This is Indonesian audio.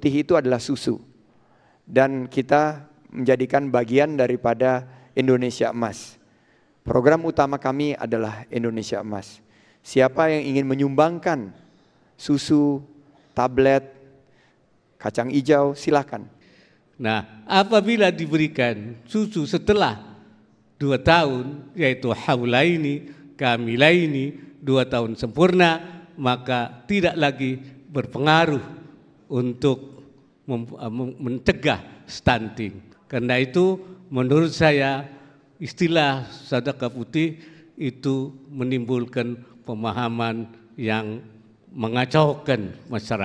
putih itu adalah susu. Dan kita menjadikan bagian daripada Indonesia Emas. Program utama kami adalah Indonesia Emas. Siapa yang ingin menyumbangkan susu, tablet, kacang hijau, silakan. Nah, apabila diberikan susu setelah dua tahun, yaitu haulaini, kamilaini, dua tahun sempurna, maka tidak lagi berpengaruh untuk eh, mencegah stunting. Karena itu menurut saya istilah sadaka putih itu menimbulkan pemahaman yang mengacaukan masyarakat.